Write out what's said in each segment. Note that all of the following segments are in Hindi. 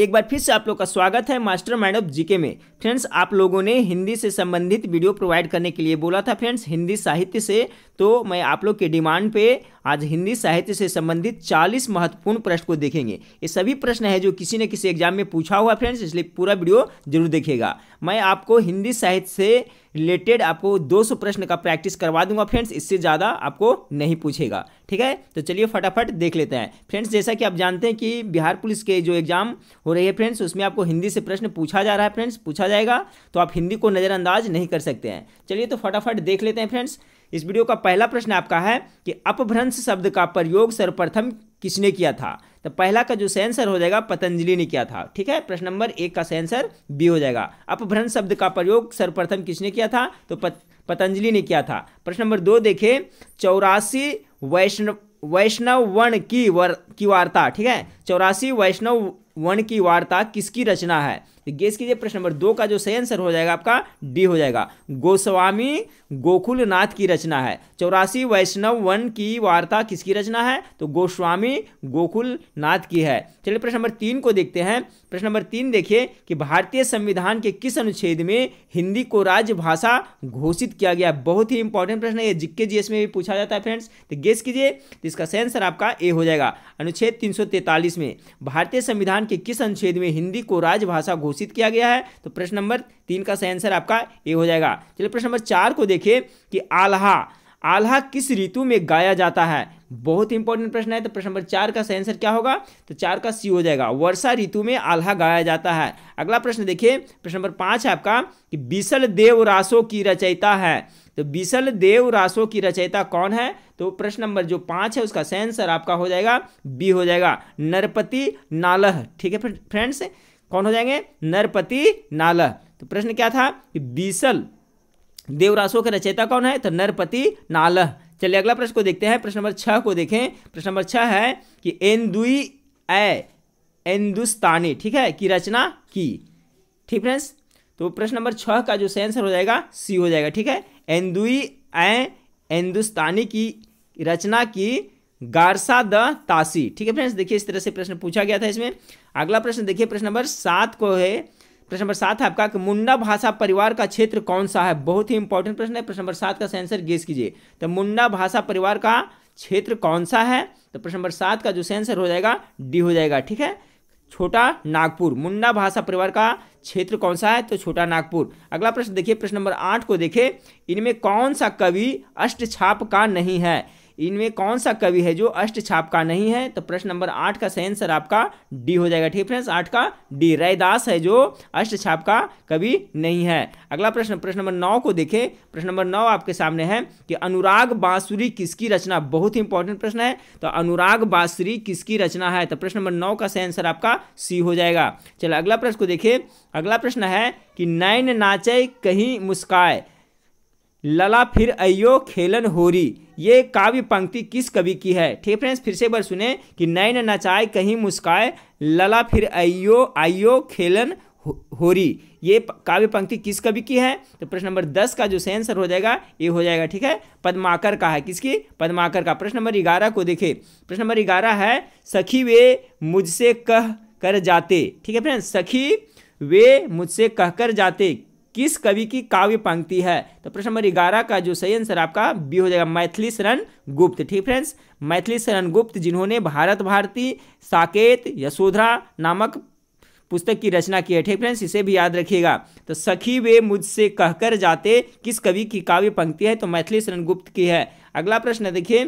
एक बार फिर से आप लोग का स्वागत है मास्टर माइंड ऑफ जीके में फ्रेंड्स आप लोगों ने हिंदी से संबंधित वीडियो प्रोवाइड करने के लिए बोला था फ्रेंड्स हिंदी साहित्य से तो मैं आप लोग के डिमांड पे आज हिंदी साहित्य से संबंधित 40 महत्वपूर्ण प्रश्न को देखेंगे ये सभी प्रश्न है जो किसी न किसी एग्जाम में पूछा हुआ फ्रेंड्स इसलिए पूरा वीडियो जरूर देखेगा मैं आपको हिंदी साहित्य से रिलेटेड आपको 200 प्रश्न का प्रैक्टिस करवा दूंगा फ्रेंड्स इससे ज़्यादा आपको नहीं पूछेगा ठीक है तो चलिए फटाफट देख लेते हैं फ्रेंड्स जैसा कि आप जानते हैं कि बिहार पुलिस के जो एग्ज़ाम हो रही है फ्रेंड्स उसमें आपको हिंदी से प्रश्न पूछा जा रहा है फ्रेंड्स पूछा जाएगा तो आप हिंदी को नज़रअंदाज नहीं कर सकते हैं चलिए तो फटाफट देख लेते हैं फ्रेंड्स इस वीडियो का पहला प्रश्न आपका है कि अपभ्रंश शब्द का प्रयोग सर्वप्रथम किसने किया था तो पहला का जो सेंसर हो जाएगा पतंजलि ने किया था ठीक है प्रश्न नंबर एक का सेंसर बी हो जाएगा अपभ्रंश शब्द का प्रयोग सर्वप्रथम किसने किया था तो पत, पतंजलि ने किया था प्रश्न नंबर दो देखें चौरासी वैष्णव वैष्णव वन की वर की वार्ता ठीक है चौरासी वैष्णव वन की वार्ता किसकी रचना है तो गेस कीजिए प्रश्न नंबर दो का जो सही आंसर हो जाएगा आपका डी हो जाएगा गोस्वामी गोकुलनाथ की रचना है चौरासी वैष्णव वन की वार्ता किसकी रचना है तो गोस्वामी गोकुलनाथ की है चलिए प्रश्न नंबर तीन को देखते हैं प्रश्न नंबर तीन देखिए कि भारतीय संविधान के किस अनुच्छेद में हिंदी को राजभाषा घोषित किया गया बहुत ही इंपॉर्टेंट प्रश्न है जिक्के जीएस में भी पूछा जाता है फ्रेंड्स तो गेस कीजिए तो इसका सही आंसर आपका ए हो जाएगा अनुच्छेद तीन में भारतीय संविधान के किस अनुच्छेद में हिंदी को राजभाषा घोषित घोषित किया गया है तो प्रश्न नंबर तीन का सही आंसर आपका ए हो जाएगा चलिए प्रश्न नंबर चार को देखिए कि आल्हा आल्हा किस ऋतु में गाया जाता है बहुत इंपॉर्टेंट प्रश्न है तो प्रश्न नंबर चार का सही आंसर क्या होगा तो चार का सी हो जाएगा वर्षा ऋतु में आल्हा गाया जाता है अगला प्रश्न देखिए प्रश्न नंबर पाँच है आपका कि बिसल देव रासो की रचयिता है तो बिसल देव रासो की रचयिता कौन है तो प्रश्न नंबर जो पाँच है उसका सही आंसर आपका हो जाएगा बी हो जाएगा नरपति नालह ठीक है फ्रेंड्स कौन हो जाएंगे नरपति नाला तो प्रश्न क्या था कि बीसल देवरासों के रचयिता कौन है तो नरपति नालह चलिए अगला प्रश्न को देखते हैं प्रश्न नंबर छह को देखें प्रश्न नंबर छह है कि एंदुई ए एंदुस्तानी ठीक है कि रचना की ठीक फ्रेंड्स तो प्रश्न नंबर छह का जो सेंसर हो जाएगा सी हो जाएगा ठीक है एंदुई ए हिंदुस्तानी की रचना की गारसा द तासी ठीक है फ्रेंड्स देखिए इस तरह से प्रश्न पूछा गया था इसमें अगला प्रश्न देखिए प्रश्न नंबर सात को है प्रश्न नंबर सात है आपका कि मुंडा भाषा परिवार का क्षेत्र कौन सा है बहुत ही इंपॉर्टेंट प्रश्न है प्रश्न नंबर सात का आंसर गेस कीजिए तो मुंडा भाषा परिवार का क्षेत्र कौन सा है तो प्रश्न नंबर सात का जो आंसर हो जाएगा डी हो जाएगा ठीक है छोटा नागपुर मुंडा भाषा परिवार का क्षेत्र कौन सा है तो छोटा नागपुर अगला प्रश्न देखिए प्रश्न नंबर आठ को देखिए इनमें कौन सा कवि अष्ट छाप का नहीं है इनमें कौन सा कवि है जो अष्ट छाप का नहीं है तो प्रश्न नंबर आठ का सही आंसर आपका डी हो जाएगा ठीक फ्रेंड्स आठ का डी रैदास है जो अष्ट छाप का कवि नहीं है अगला प्रश्न प्रश्न नंबर नौ को देखें प्रश्न नंबर नौ आपके सामने है कि अनुराग बांसुरी किसकी रचना बहुत ही इंपॉर्टेंट प्रश्न है तो अनुराग बांसुरी किसकी रचना है तो प्रश्न नंबर नौ का सही आंसर आपका सी हो जाएगा चलो अगला प्रश्न को देखिए अगला प्रश्न है कि नैन नाचे कहीं मुस्काए लला फिर अयो खेलन होरी ये काव्य पंक्ति किस कवि की है ठीक है फ्रेंड्स फिर से एक बार सुने कि नैन नचाए कहीं मुस्काए लला फिर अयो आयो खेलन होरी ये काव्य पंक्ति किस कवि की है तो प्रश्न नंबर दस का जो सेंसर हो जाएगा ये हो जाएगा ठीक है पद्माकर का है किसकी पद्माकर का प्रश्न नंबर ग्यारह को देखे प्रश्न नंबर ग्यारह है सखी वे मुझसे कह कर जाते ठीक है फ्रेंड्स सखी वे मुझसे कहकर जाते किस कवि की काव्य पंक्ति है तो प्रश्न नंबर ग्यारह का जो सही आंसर आपका बी हो जाएगा मैथिली शरण गुप्त ठीक फ्रेंड्स मैथिली शरण गुप्त जिन्होंने भारत भारती साकेत यशोधरा नामक पुस्तक की रचना की है ठीक फ्रेंड्स इसे भी याद रखिएगा तो सखी वे मुझसे कहकर जाते किस कवि की काव्य पंक्ति है तो मैथिली शरण गुप्त की है अगला प्रश्न देखिए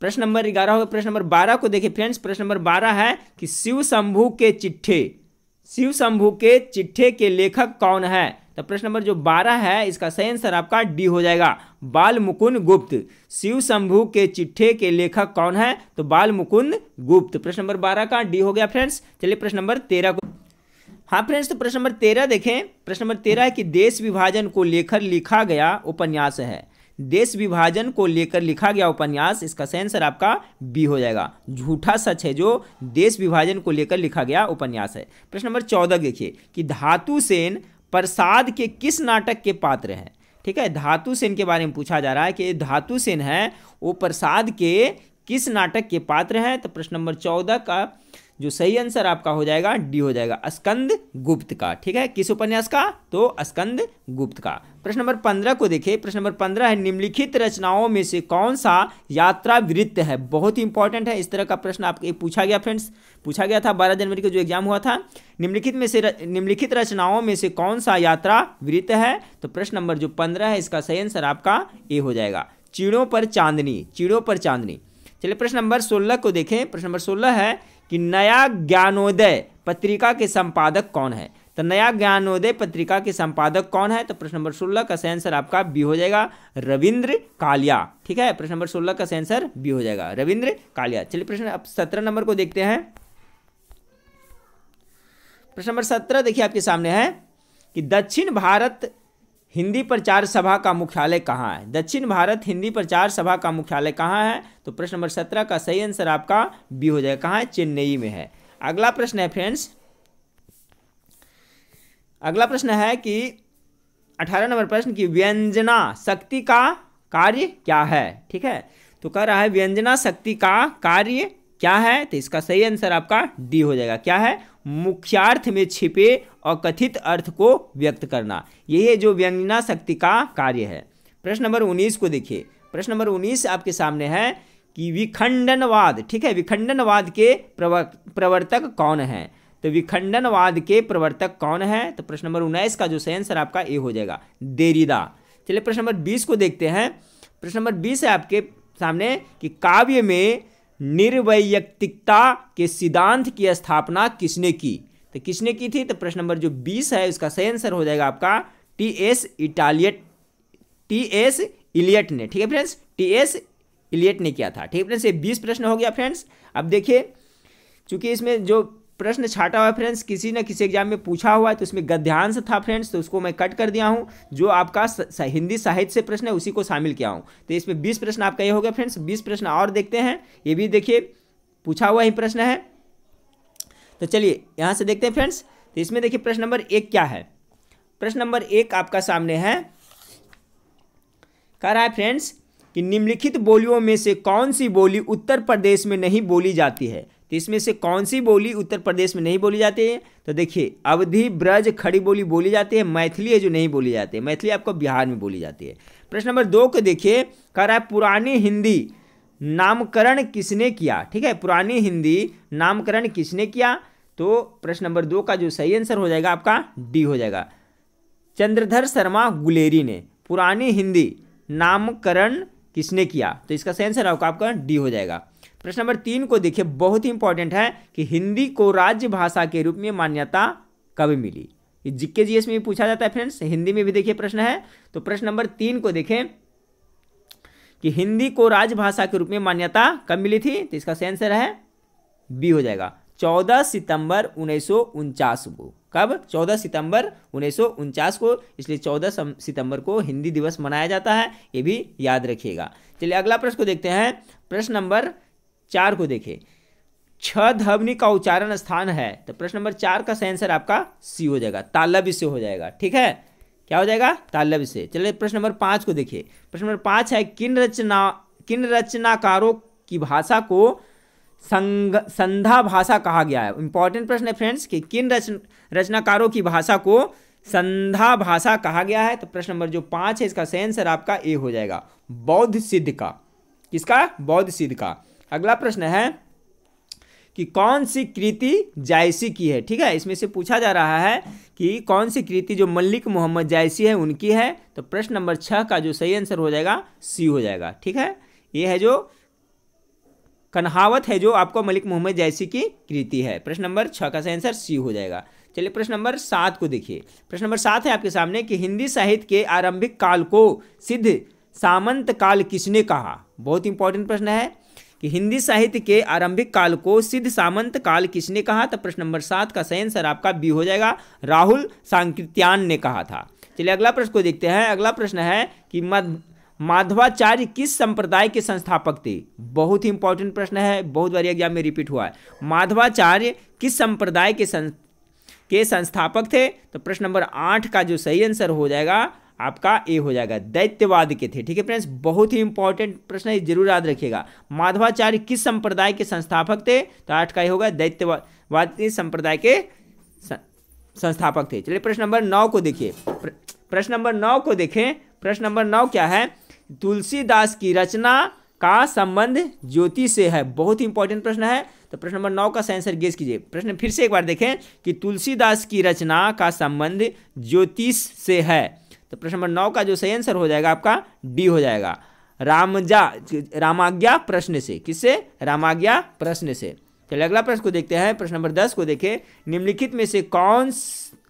प्रश्न नंबर ग्यारह होगा प्रश्न नंबर बारह को देखिए फ्रेंड्स प्रश्न नंबर बारह है कि शिव शंभु के चिट्ठे शिव शंभु के चिट्ठे के लेखक कौन है तो प्रश्न नंबर जो बारह है इसका सही आंसर आपका डी हो जाएगा बाल मुकुंद गुप्त शिव शंभु के चिट्ठे के लेखक कौन है तो बाल मुकुंद गुप्त प्रश्न नंबर बारह का डी हो गया फ्रेंड्स चलिए प्रश्न नंबर तेरह को हाँ फ्रेंड्स तो प्रश्न नंबर तेरह देखें प्रश्न नंबर तेरह है कि देश विभाजन को लेकर लिखा गया उपन्यास है देश विभाजन को लेकर लिखा गया उपन्यास इसका सेंसर आपका बी हो जाएगा झूठा सच है जो देश विभाजन को लेकर लिखा गया उपन्यास है प्रश्न नंबर चौदह देखिए कि धातु सेन प्रसाद के किस नाटक के पात्र हैं ठीक है धातु सेन के बारे में पूछा जा रहा है कि धातु सेन है वो प्रसाद के किस नाटक के पात्र हैं तो प्रश्न नंबर चौदह का जो सही आंसर आपका हो जाएगा डी हो जाएगा अस्कंद गुप्त का ठीक है किस उपन्यास का तो अस्कंद गुप्त का प्रश्न नंबर पंद्रह को देखिए प्रश्न नंबर पंद्रह है निम्नलिखित रचनाओं में से कौन सा यात्रा वृत्त है बहुत ही इंपॉर्टेंट है इस तरह का प्रश्न आपके पूछा गया फ्रेंड्स पूछा गया था बारह जनवरी को जो एग्जाम हुआ था निम्नलिखित में से निम्नलिखित रचनाओं में से कौन सा यात्रा वृत्त है तो प्रश्न नंबर जो पंद्रह है इसका सही आंसर आपका ए हो जाएगा चिड़ों पर चांदनी चिड़ों पर चांदनी चलिए प्रश्न नंबर सोलह को देखें प्रश्न नंबर सोलह है कि नया ज्ञानोदय पत्रिका के संपादक कौन है तो नया ज्ञानोदय पत्रिका के संपादक कौन है तो प्रश्न नंबर सोलह का सही आंसर आपका बी हो जाएगा रविंद्र कालिया ठीक है प्रश्न नंबर सोलह का सही आंसर बी हो जाएगा रविंद्र कालिया चलिए प्रश्न अब सत्रह नंबर को देखते हैं प्रश्न नंबर सत्रह देखिए आपके सामने है कि दक्षिण भारत हिंदी प्रचार सभा का मुख्यालय कहाँ है दक्षिण भारत हिंदी प्रचार सभा का मुख्यालय कहाँ है तो प्रश्न नंबर सत्रह का सही आंसर आपका बी हो जाएगा कहाँ है चेन्नई में है अगला प्रश्न है फ्रेंड्स अगला प्रश्न है कि अठारह नंबर प्रश्न की व्यंजना शक्ति का कार्य क्या है ठीक है तो कह रहा है व्यंजना शक्ति का कार्य क्या है तो इसका सही आंसर आपका डी हो जाएगा क्या है मुख्यार्थ में छिपे और कथित अर्थ को व्यक्त करना यही जो व्यंजना शक्ति का कार्य है प्रश्न नंबर उन्नीस को देखिए प्रश्न नंबर उन्नीस आपके सामने है कि विखंडनवाद ठीक है विखंडनवाद के प्रवर्तक कौन है तो विखंडनवाद के प्रवर्तक कौन है तो प्रश्न नंबर उन्नीस का जो सही आंसर आपका ए हो जाएगा देरीदा चलिए प्रश्न नंबर बीस को देखते हैं प्रश्न नंबर बीस है आपके सामने कि काव्य में निर्वैयक्तिकता के सिद्धांत की स्थापना किसने की तो किसने की थी तो प्रश्न नंबर जो बीस है उसका सही आंसर हो जाएगा आपका T S Eliot T S Eliot ने ठीक है फ्रेंड्स टी एस इलियट ने किया था ठीक है फ्रेंड्स ये बीस प्रश्न हो गया फ्रेंड्स अब देखिए चूंकि इसमें जो प्रश्न छाटा हुआ फ्रेंड्स किसी न किसी एग्जाम में पूछा हुआ है तो उसमें गद्यांश था फ्रेंड्स तो उसको मैं कट कर दिया हूँ जो आपका हिंदी साहित्य से प्रश्न है उसी को शामिल किया हूँ तो इसमें बीस प्रश्न आपका ये हो गया फ्रेंड्स बीस प्रश्न और देखते हैं ये भी देखिए पूछा हुआ ही प्रश्न है तो चलिए यहाँ से देखते हैं फ्रेंड्स तो इसमें देखिए प्रश्न नंबर एक क्या है प्रश्न नंबर एक आपका सामने है कह रहा है फ्रेंड्स कि निम्नलिखित बोलियों में से कौन सी बोली उत्तर प्रदेश में नहीं बोली जाती है तो इसमें से कौन सी बोली उत्तर प्रदेश में नहीं बोली जाती है तो देखिए अवधि ब्रज खड़ी बोली बोली जाती है मैथिली है जो नहीं बोली जाती है मैथिली आपको बिहार में बोली जाती है प्रश्न नंबर दो को देखिए कह रहा है पुरानी हिंदी नामकरण किसने किया ठीक है पुरानी हिंदी नामकरण किसने किया तो प्रश्न नंबर दो का जो सही आंसर हो जाएगा आपका डी हो जाएगा चंद्रधर शर्मा गुलेरी ने पुरानी हिंदी नामकरण किसने किया तो इसका सही आंसर आपका आपका डी हो जाएगा प्रश्न नंबर तीन को देखिए बहुत ही इंपॉर्टेंट है कि हिंदी को राज्य भाषा के रूप में मान्यता कब मिली जिक्के जीएस में भी पूछा जाता है फ्रेंड्स हिंदी में भी देखिए प्रश्न है तो प्रश्न नंबर तीन को देखें कि हिंदी को राजभाषा के रूप में मान्यता कब मिली थी तो इसका आंसर है बी हो जाएगा चौदह सितंबर उन्नीस को कब चौदह सितंबर उन्नीस को इसलिए चौदह सितंबर को हिंदी दिवस मनाया जाता है ये भी याद रखिएगा चलिए अगला प्रश्न को देखते हैं प्रश्न नंबर चार को देखें छ धवनी का उच्चारण स्थान है तो प्रश्न नंबर चार का सही आंसर आपका सी हो जाएगा तालब से हो जाएगा ठीक है क्या हो जाएगा तालब से चलिए प्रश्न नंबर पाँच को देखिए प्रश्न नंबर पाँच है किन रचना किन रचनाकारों की भाषा को संग संधा भाषा कहा गया है इंपॉर्टेंट प्रश्न है फ्रेंड्स कि किन रचन रचनाकारों की भाषा को संधा भाषा कहा गया है तो प्रश्न नंबर जो पाँच है इसका सही आंसर आपका ए हो जाएगा बौद्ध सिद्ध का किसका बौद्ध सिद्ध का अगला प्रश्न है कि कौन सी कृति जायसी की है ठीक है इसमें से पूछा जा रहा है कि कौन सी कृति जो मल्लिक मोहम्मद जायसी है उनकी है तो प्रश्न नंबर छह का जो सही आंसर हो जाएगा सी हो जाएगा ठीक है ये है जो कन्हावत है जो आपको मलिक मोहम्मद जैसी की कृति है प्रश्न नंबर छः का सही आंसर सी हो जाएगा चलिए प्रश्न नंबर सात को देखिए प्रश्न नंबर सात है आपके सामने कि हिंदी साहित्य के आरंभिक काल को सिद्ध सामंत काल किसने कहा बहुत इंपॉर्टेंट प्रश्न है कि हिंदी साहित्य के आरंभिक काल को सिद्ध सामंत काल किसने कहा तो प्रश्न नंबर सात का सही आंसर आपका बी हो जाएगा राहुल सांकृत्यान ने कहा था चलिए अगला प्रश्न को देखते हैं अगला प्रश्न है कि माधवाचार्य किस संप्रदाय के संस्थापक थे बहुत ही इंपॉर्टेंट प्रश्न है बहुत बार एग्जाम में रिपीट हुआ है माधवाचार्य किस संप्रदाय के के संस्थापक थे तो प्रश्न नंबर आठ का जो सही आंसर हो जाएगा आपका ए हो जाएगा दैत्यवाद के थे ठीक है फ्रेंड्स बहुत ही इंपॉर्टेंट प्रश्न है जरूर याद रखिएगा माधवाचार्य किस संप्रदाय के संस्थापक थे तो आठ का ही होगा दैत्यवाद संप्रदाय के संस्थापक थे चलिए प्रश्न नंबर नौ को देखिए प्रश्न नंबर नौ को देखें प्रश्न नंबर नौ क्या है तुलसीदास की रचना का संबंध ज्योति से है बहुत ही इंपॉर्टेंट प्रश्न है तो प्रश्न नंबर नौ का आंसर गेस कीजिए प्रश्न फिर से एक बार देखें कि तुलसीदास की रचना का संबंध ज्योतिष से है तो प्रश्न नंबर नौ का जो सही आंसर हो जाएगा आपका डी हो जाएगा रामजा रामाज्ञा प्रश्न से किससे रामाज्ञा प्रश्न से चलिए अगला प्रश्न को देखते हैं प्रश्न नंबर दस को देखें निम्नलिखित में से कौन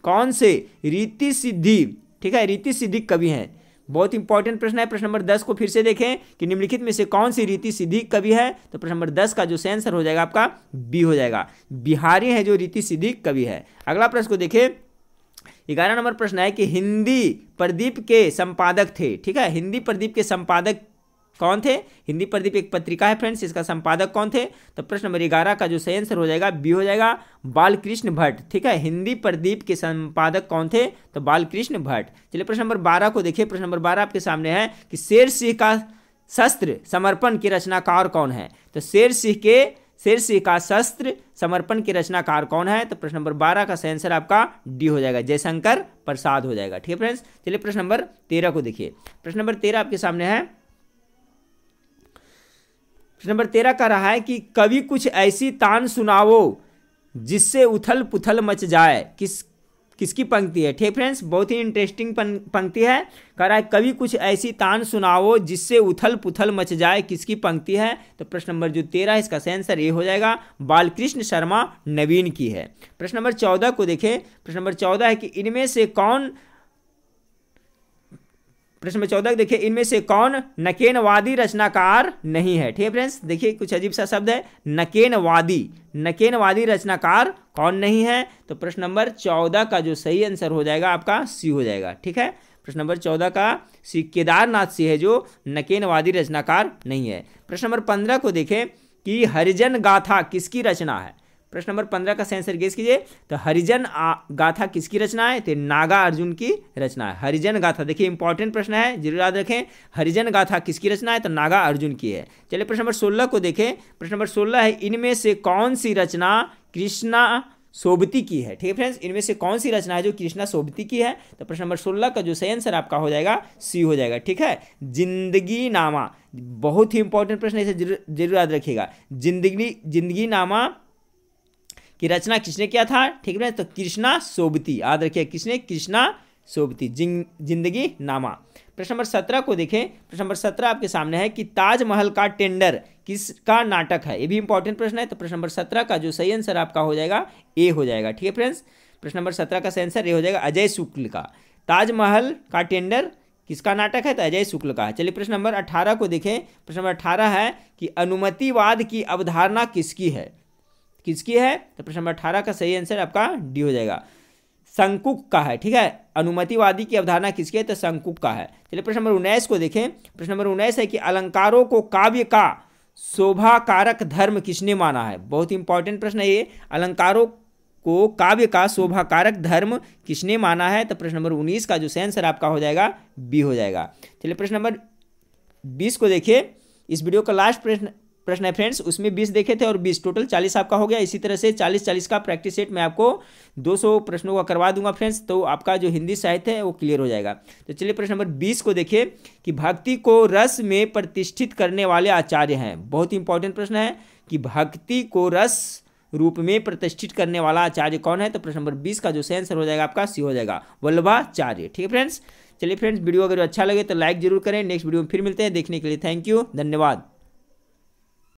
कौन से रीति सिद्धि ठीक है रीति सिद्धि कवि हैं बहुत इंपॉर्टेंट प्रश्न है प्रश्न नंबर दस को फिर से देखें कि निम्नलिखित में से कौन सी रीति सिद्धि कवि है तो प्रश्न नंबर दस का जो सही आंसर हो जाएगा आपका बी हो जाएगा बिहारी है जो रीति सिद्धि कवि है अगला प्रश्न को देखें ग्यारह नंबर प्रश्न है कि हिंदी प्रदीप के संपादक थे ठीक है हिंदी प्रदीप के संपादक कौन थे हिंदी प्रदीप एक पत्रिका है फ्रेंड्स इसका संपादक कौन थे तो प्रश्न नंबर ग्यारह का जो सही आंसर हो जाएगा बी हो जाएगा बालकृष्ण भट्ट ठीक है हिंदी प्रदीप के संपादक कौन थे तो बालकृष्ण भट्ट चलिए प्रश्न नंबर बारह को देखिए प्रश्न नंबर बारह आपके सामने है कि शेर सिंह का शस्त्र समर्पण की रचनाकार कौन है तो शेर सिंह के शीर्ष का शस्त्र समर्पण के रचनाकार कौन है तो प्रश्न नंबर बारह का सही आंसर आपका डी हो जाएगा जयशंकर प्रसाद हो जाएगा ठीक है फ्रेंड्स चलिए प्रश्न नंबर तेरह को देखिए प्रश्न नंबर तेरह आपके सामने है प्रश्न नंबर तेरह कह रहा है कि कभी कुछ ऐसी तान सुनाओ जिससे उथल पुथल मच जाए किस किसकी पंक्ति है ठीक फ्रेंड्स बहुत ही इंटरेस्टिंग पंक्ति है कह रहा है कभी कुछ ऐसी तान सुनाओ जिससे उथल पुथल मच जाए किसकी पंक्ति है तो प्रश्न नंबर जो तेरह है इसका सही आंसर ये हो जाएगा बालकृष्ण शर्मा नवीन की है प्रश्न नंबर चौदह को देखें प्रश्न नंबर चौदह है कि इनमें से कौन प्रश्न नंबर चौदह देखिए इनमें से कौन नकेनवादी रचनाकार नहीं है ठीक है फ्रेंड्स देखिए कुछ अजीब सा शब्द है नकेनवादी नकेनवादी रचनाकार कौन नहीं है तो प्रश्न नंबर चौदह का जो सही आंसर हो जाएगा आपका सी हो जाएगा ठीक है प्रश्न नंबर चौदह का सी केदारनाथ सिंह है जो नकेनवादी रचनाकार नहीं है प्रश्न नंबर पंद्रह को देखें कि हरिजन गाथा किसकी रचना है प्रश्न नंबर पंद्रह का सेंसर गेस कीजिए तो हरिजन गाथा किसकी रचना है तो नागा अर्जुन की रचना है हरिजन गाथा देखिए इंपॉर्टेंट प्रश्न है जरूर याद रखें हरिजन गाथा किसकी रचना है तो नागा अर्जुन की है चलिए प्रश्न नंबर सोलह को देखें प्रश्न नंबर सोलह है इनमें से कौन सी रचना कृष्णा सोबती की है ठीक है फ्रेंड्स इनमें से कौन सी रचना है जो कृष्णा सोबती की है तो प्रश्न नंबर सोलह का जो सही आंसर आपका हो जाएगा सी हो जाएगा ठीक है जिंदगी नामा बहुत ही इंपॉर्टेंट प्रश्न है इसे जरूर याद रखिएगा जिंदगी जिंदगी नामा कि रचना किसने किया था ठीक है तो कृष्णा सोबती याद रखिए किसने कृष्णा सोबती जिंदगी नामा प्रश्न नंबर सत्रह को देखें प्रश्न नंबर सत्रह आपके सामने है कि ताजमहल का टेंडर किसका नाटक है ये भी इंपॉर्टेंट प्रश्न है तो प्रश्न नंबर सत्रह का जो सही आंसर आपका हो जाएगा ए हो जाएगा ठीक है फ्रेंड्स प्रश्न नंबर सत्रह का सही आंसर ए हो जाएगा अजय शुक्ल का ताजमहल का टेंडर किसका नाटक है तो अजय शुक्ल का है चलिए प्रश्न नंबर अठारह को देखें प्रश्न नंबर अठारह है कि अनुमतिवाद की अवधारणा किसकी है तो किसकी है तो प्रश्न नंबर अठारह का सही आंसर आपका डी हो जाएगा संकुक का है ठीक है अनुमतिवादी की अवधारणा किसकी है तो संकुक का है चलिए प्रश्न नंबर उन्नीस को देखें प्रश्न नंबर उन्नीस है कि अलंकारों को काव्य का शोभा कारक धर्म किसने माना है बहुत इंपॉर्टेंट प्रश्न है ये अलंकारों को काव्य का शोभा कारक धर्म किसने माना है तो प्रश्न नंबर उन्नीस का जो आंसर आपका हो जाएगा बी हो जाएगा चलिए प्रश्न नंबर बीस को देखिए इस वीडियो का लास्ट प्रश्न प्रश्न है फ्रेंड्स उसमें बीस देखे थे और बीस टोटल चालीस आपका हो गया इसी तरह से चालीस चालीस का प्रैक्टिस सेट मैं आपको दो सौ प्रश्नों का करवा दूंगा फ्रेंड्स तो आपका जो हिंदी साहित्य है वो क्लियर हो जाएगा तो चलिए प्रश्न नंबर बीस को देखिए कि भक्ति को रस में प्रतिष्ठित करने वाले आचार्य हैं बहुत ही इंपॉर्टेंट प्रश्न है कि भक्ति को रस रूप में प्रतिष्ठित करने वाला आचार्य कौन है तो प्रश्न नंबर बीस का जो सही आंसर हो जाएगा आपका सी हो जाएगा वल्लभाचार्य ठीक है फ्रेंड्स चलिए फ्रेंड्स वीडियो अगर अच्छा लगे तो लाइक जरूर करें नेक्स्ट वीडियो में फिर मिलते हैं देखने के लिए थैंक यू धन्यवाद